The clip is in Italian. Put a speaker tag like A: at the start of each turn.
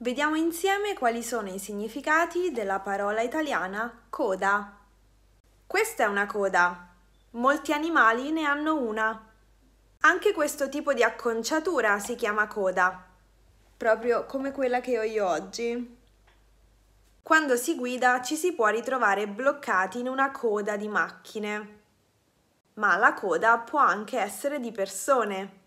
A: Vediamo insieme quali sono i significati della parola italiana coda. Questa è una coda. Molti animali ne hanno una. Anche questo tipo di acconciatura si chiama coda, proprio come quella che ho io oggi. Quando si guida ci si può ritrovare bloccati in una coda di macchine, ma la coda può anche essere di persone.